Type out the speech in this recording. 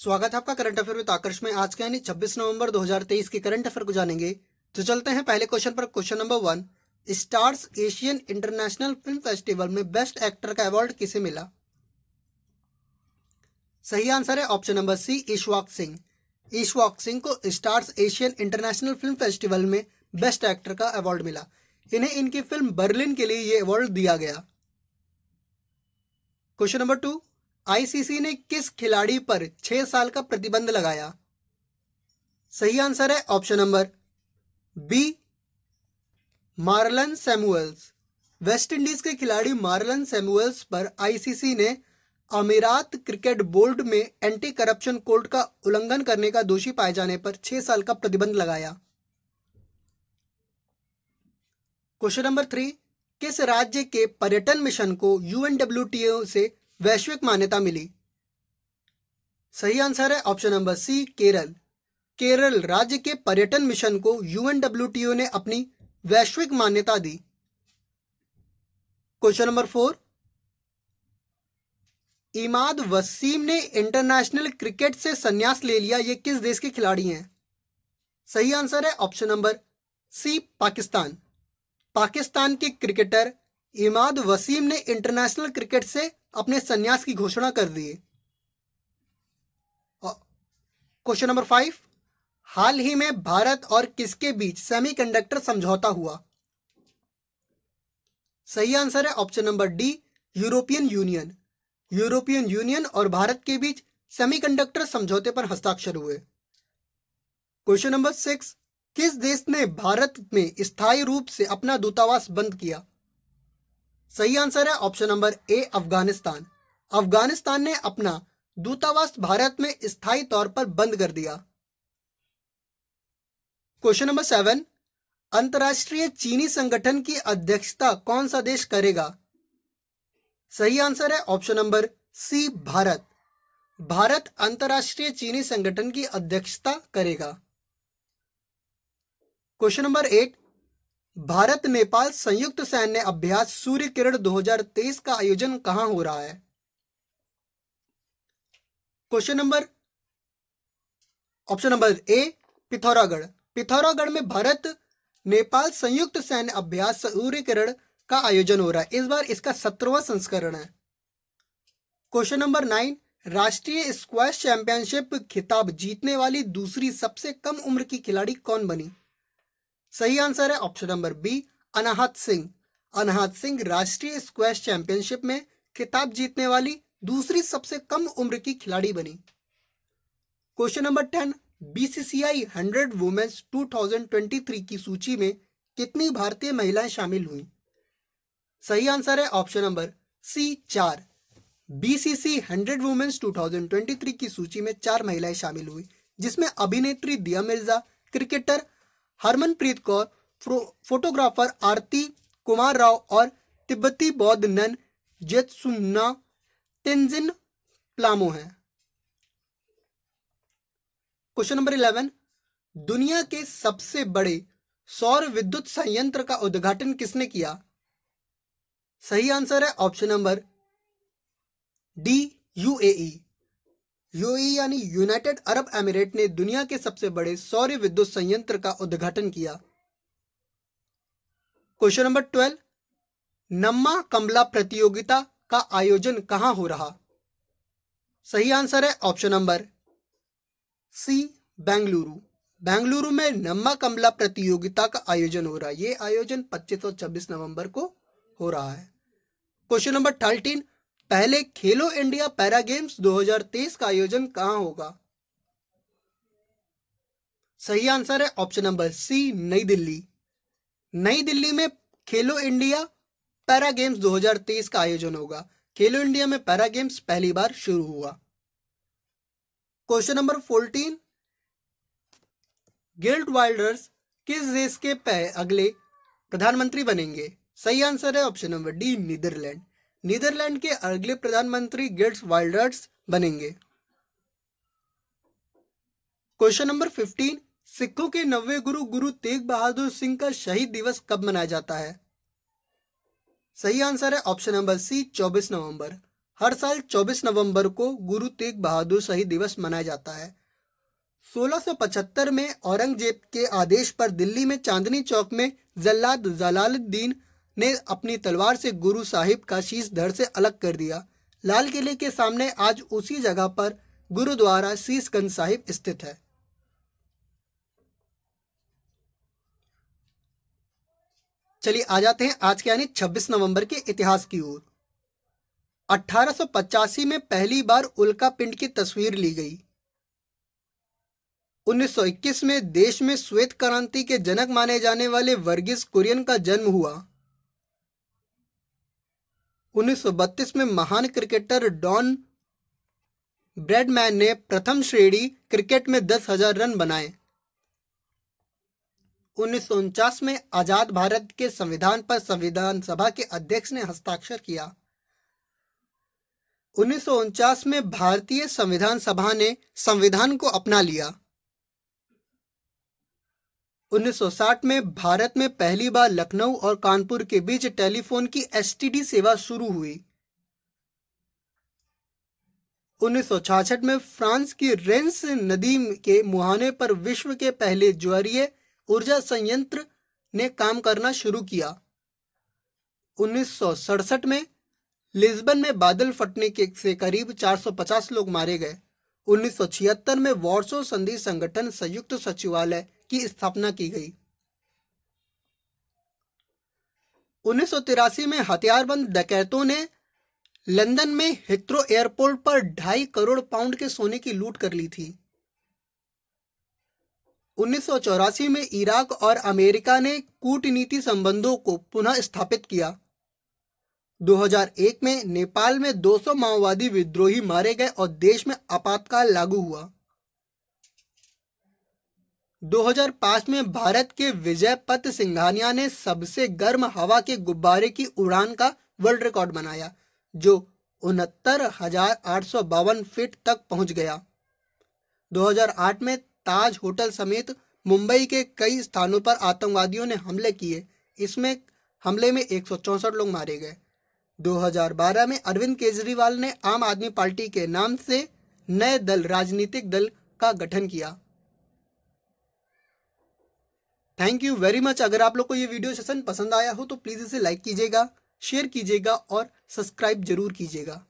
स्वागत है आपका करंट अफेयर विद आकर्ष में आज के यानी 26 नवंबर 2023 के करंट अफेयर को जानेंगे तो चलते हैं पहले क्वेश्चन पर question number one Stars Asian International Film Festival में बेस्ट एक्टर का अवार्ड किसे मिला सही आंसर है option number C Ishwak Singh Ishwak Singh को Stars Asian International Film Festival में बेस्ट एक्टर का अवार्ड मिला इन्हें इनकी फिल्म बर्लिन के लिए यह अवार्ड दिया गया क्वेश्चन नंबर टू आईसीसी ने किस खिलाड़ी पर छह साल का प्रतिबंध लगाया सही आंसर है option number B Marlon Samuels West Indies के खिलाड़ी मार्लन सैमुअल्स पर आईसीसी ने अमीरात क्रिकेट बोर्ड में एंटी करप्शन कोर्ट का उल्लंघन करने का दोषी पाए जाने पर छह साल का प्रतिबंध लगाया क्वेश्चन नंबर थ्री किस राज्य के पर्यटन मिशन को यूएनडब्ल्यूटीओ से वैश्विक मान्यता मिली सही आंसर है option number C Kerala Kerala राज्य के पर्यटन मिशन को यूएनडब्ल्यूटीओ ने अपनी वैश्विक मान्यता दी question number four Imad Wasim ने इंटरनेशनल क्रिकेट से संन्यास ले लिया ये किस देश के खिलाड़ी हैं सही आंसर है option number C Pakistan Pakistan के क्रिकेटर इमाद वसीम ने इंटरनेशनल क्रिकेट से अपने संन्यास की घोषणा कर दी क्वेश्चन नंबर फाइव हाल ही में भारत और किसके बीच सेमीकंडक्टर समझौता हुआ सही आंसर है option number D European Union European Union और भारत के बीच सेमीकंडक्टर समझौते पर हस्ताक्षर हुए क्वेश्चन नंबर सिक्स किस देश ने भारत में स्थायी रूप से अपना दूतावास बंद किया सही आंसर है option number A Afghanistan Afghanistan ने अपना दूतावास भारत में स्थायी तौर पर बंद कर दिया क्वेश्चन नंबर सेवन अंतर्राष्ट्रीय चीनी संगठन की अध्यक्षता कौन सा देश करेगा सही आंसर है option number C Bharat Bharat अंतर्राष्ट्रीय चीनी संगठन की अध्यक्षता करेगा question number eight Bharat Nepal संयुक्त सैन्य अभ्यास सूर्य किरण 2023 का आयोजन कहां हो रहा है question number option number A Pithoragarh Pithoragarh में भारत नेपाल संयुक्त सैन्य अभ्यास सूर्य किरण का आयोजन हो रहा है इस बार इसका सत्रवा संस्करण है क्वेश्चन नंबर नाइन राष्ट्रीय स्क्वैश चैंपियनशिप खिताब जीतने वाली दूसरी सबसे कम उम्र की खिलाड़ी कौन बनी सही आंसर है option number B Anahat Singh Anahat Singh राष्ट्रीय स्क्वेश चैंपियनशिप में खिताब जीतने वाली दूसरी सबसे कम उम्र की खिलाड़ी बनी question number ten BCCI hundred women's 2023 की सूची में कितनी भारतीय महिलाएं शामिल हुई सही आंसर है ऑप्शन नंबर सी चार बीसीसी हंड्रेड वुमेन्स 2023 की सूची में चार महिलाएं शामिल हुई जिसमें अभिनेत्री दिया मिर्जा क्रिकेटर हरमनप्रीत कौर फोटोग्राफर आरती कुमार राव और तिब्बती बौद्ध नन जेतसुन्ना तेंजिन प्लामो हैं क्वेश्चन नंबर इलेवन दुनिया के सबसे बड़े सौर विद्युत संयंत्र का उद्घाटन किसने किया सही आंसर है option number D UAE UAE यानी यूनाइटेड अरब एमिरेट ने दुनिया के सबसे बड़े सौर्य विद्युत संयंत्र का उद्घाटन किया question number twelve Namma Kambala प्रतियोगिता का आयोजन कहां हो रहा सही आंसर है option number C Bengaluru Bengaluru में नम्मा कमला प्रतियोगिता का आयोजन हो रहा है यह आयोजन 25 और 26 नवंबर को हो रहा है क्वेश्चन नंबर थर्टीन पहले खेलो इंडिया पैरा गेम्स 2023 का आयोजन कहां होगा सही आंसर है ऑप्शन नंबर सी नई दिल्ली नई दिल्ली में खेलो इंडिया पैरा गेम्स 2023 का आयोजन होगा खेलो इंडिया में पैरा गेम्स पहली बार शुरू हुआ question number fourteen Geert Wilders किस देश के अगले प्रधानमंत्री बनेंगे सही आंसर है option number D Netherland Netherland के अगले प्रधानमंत्री गेट्स वाइल्डर्स बनेंगे क्वेश्चन नंबर फिफ्टीन सिखों के नवे गुरु गुरु तेग बहादुर सिंह का शहीद दिवस कब मनाया जाता है सही आंसर है ऑप्शन नंबर सी 24 नवंबर हर साल 24 नवंबर को गुरु तेग बहादुर शहीद दिवस मनाया जाता है 1675 में औरंगजेब के आदेश पर दिल्ली में चांदनी चौक में जल्लाद जलालुद्दीन ने अपनी तलवार से गुरु साहिब का शीश धड़ से अलग कर दिया लाल किले के सामने आज उसी जगह पर गुरुद्वारा शीशगंज साहिब स्थित है चलिए आ जाते हैं आज के यानी 26 नवंबर के इतिहास की ओर अठारह में पहली बार उल्का पिंड की तस्वीर ली गई 1921 में देश में श्वेत क्रांति के जनक माने जाने वाले वर्गीज कुरियन का जन्म हुआ 1932 में महान क्रिकेटर डॉन ब्रेडमैन ने प्रथम श्रेणी क्रिकेट में दस हजार रन बनाए उन्नीस में आजाद भारत के संविधान पर संविधान सभा के अध्यक्ष ने हस्ताक्षर किया उन्नीस में भारतीय संविधान सभा ने संविधान को अपना लिया 1960 में भारत में पहली बार लखनऊ और कानपुर के बीच टेलीफोन की एसटीडी सेवा शुरू हुई 1966 में फ्रांस की रेंस नदी के मुहाने पर विश्व के पहले ज्वारीय ऊर्जा संयंत्र ने काम करना शुरू किया 1967 में लिस्बन में बादल फटने के से करीब 450 लोग मारे गए 1976 में वार्सो संधि संगठन संयुक्त सचिवालय की स्थापना की गई उन्नीस में हथियारबंद डकैतों ने लंदन में हिथ्रो एयरपोर्ट पर ढाई करोड़ पाउंड के सोने की लूट कर ली थी उन्नीस में इराक और अमेरिका ने कूटनीति संबंधों को पुनः स्थापित किया 2001 में नेपाल में 200 माओवादी विद्रोही मारे गए और देश में आपातकाल लागू हुआ 2005 में भारत के विजय पत सिंघानिया ने सबसे गर्म हवा के गुब्बारे की उड़ान का वर्ल्ड रिकॉर्ड बनाया जो उनहत्तर हजार आठ सौ बावन फीट तक पहुंच गया 2008 में ताज होटल समेत मुंबई के कई स्थानों पर आतंकवादियों ने हमले किए इसमें हमले में एक लोग मारे गए 2012 में अरविंद केजरीवाल ने आम आदमी पार्टी के नाम से नए दल राजनीतिक दल का गठन किया थैंक यू वेरी मच अगर आप लोग को ये वीडियो सेशन पसंद आया हो तो प्लीज़ इसे लाइक कीजिएगा शेयर कीजिएगा और सब्सक्राइब जरूर कीजिएगा